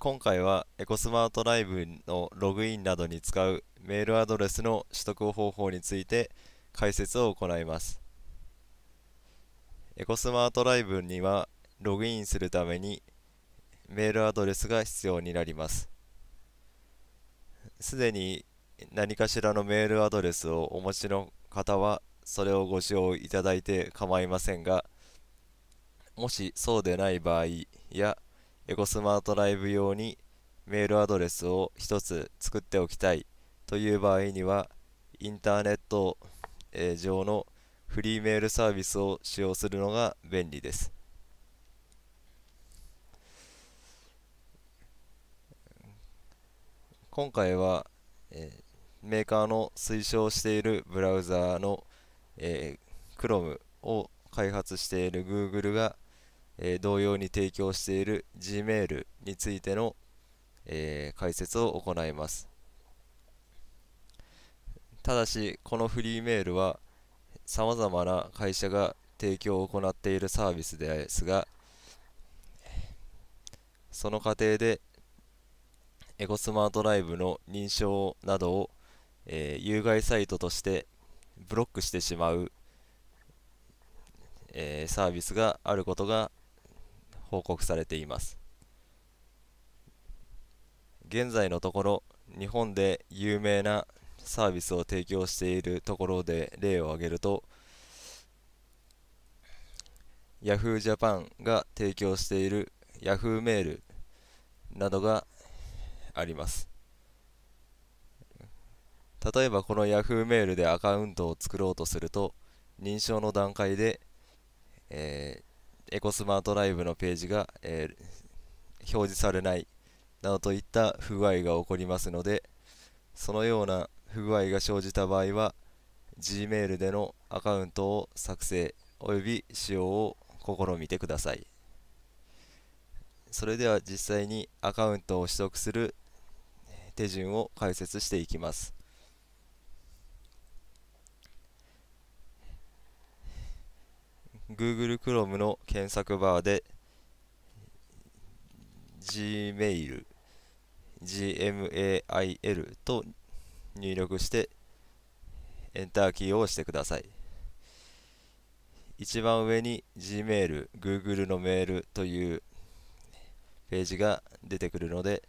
今回はエコスマートライブのログインなどに使うメールアドレスの取得方法について解説を行いますエコスマートライブにはログインするためにメールアドレスが必要になりますすでに何かしらのメールアドレスをお持ちの方はそれをご使用いただいて構いませんがもしそうでない場合やエコスマートライブ用にメールアドレスを1つ作っておきたいという場合にはインターネット、え上のフリーメールサービスを使用するのが便利です今回は、えメーカーの推奨しているブラウザーの、えー、Chrome を開発している Google がえー、同様に提供している Gmail についての、えー、解説を行いますただしこのフリーメールはさまざまな会社が提供を行っているサービスですがその過程でエコスマートライブの認証などを、えー、有害サイトとしてブロックしてしまう、えー、サービスがあることが報告されています現在のところ日本で有名なサービスを提供しているところで例を挙げると Yahoo Japan が提供している Yahoo メールなどがあります例えばこの Yahoo メールでアカウントを作ろうとすると認証の段階で、えエコスマートライブのページが、えー、表示されないなどといった不具合が起こりますのでそのような不具合が生じた場合は Gmail でのアカウントを作成および使用を試みてくださいそれでは実際にアカウントを取得する手順を解説していきます Google Chrome の検索バーで Gmail、Gmail と入力してエンターキーを押してください。一番上に Gmail、Google のメールというページが出てくるので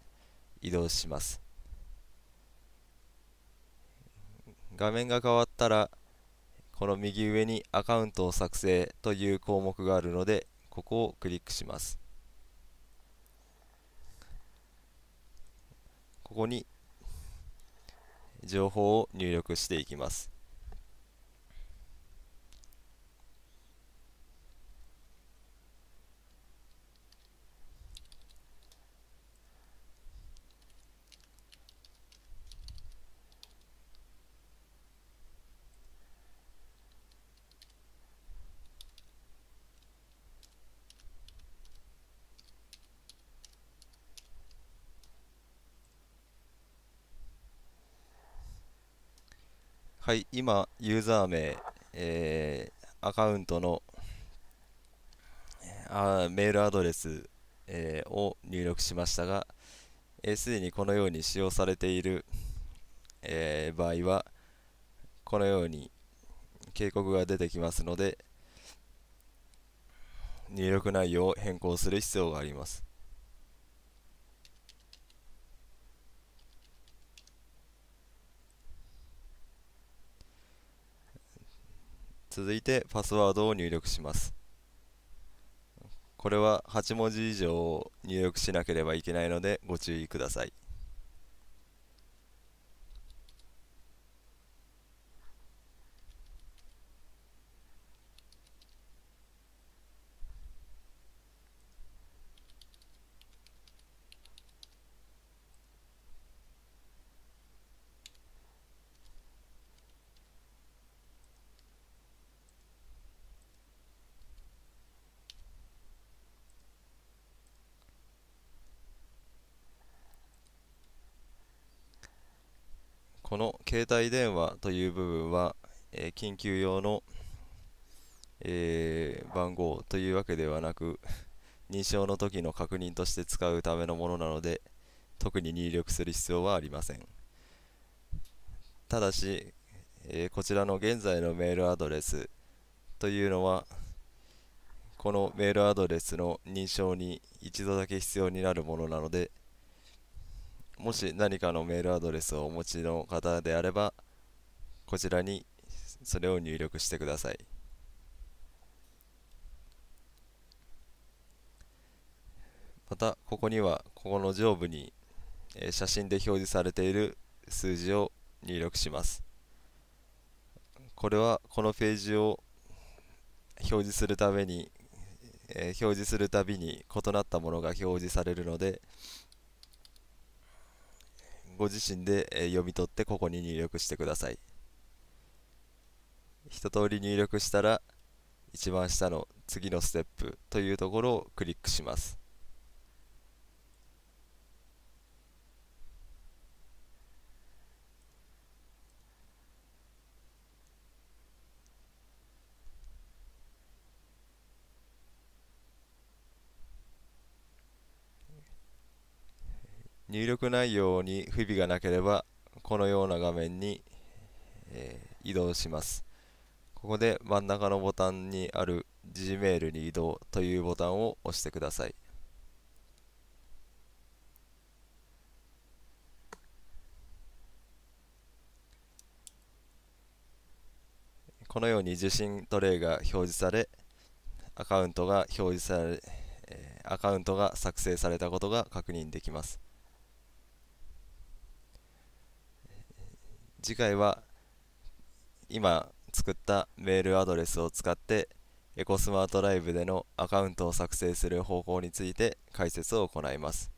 移動します。画面が変わったらこの右上にアカウントを作成という項目があるのでここをクリックしますここに情報を入力していきますはい、今、ユーザー名、えー、アカウントのあメールアドレス、えー、を入力しましたが、えー、すでにこのように使用されている、え場合は、このように警告が出てきますので、入力内容を変更する必要があります。続いてパスワードを入力しますこれは8文字以上入力しなければいけないのでご注意くださいこの携帯電話という部分は、えー、緊急用の、えー、番号というわけではなく認証の時の確認として使うためのものなので特に入力する必要はありませんただし、えー、こちらの現在のメールアドレスというのはこのメールアドレスの認証に一度だけ必要になるものなのでもし何かのメールアドレスをお持ちの方であればこちらにそれを入力してくださいまたここにはここの上部に写真で表示されている数字を入力しますこれはこのページを表示するために、えー、表示するたびに異なったものが表示されるのでご自身で、え読み取ってここに入力してください一通り入力したら一番下の次のステップというところをクリックします入力内容に不備がなければこのような画面に、え移動しますここで真ん中のボタンにある Gmail に移動というボタンを押してくださいこのように受信トレイが表示されアカウントが表示されアカウントが作成されたことが確認できます次回は今作ったメールアドレスを使ってエコスマートライブでのアカウントを作成する方法について解説を行います。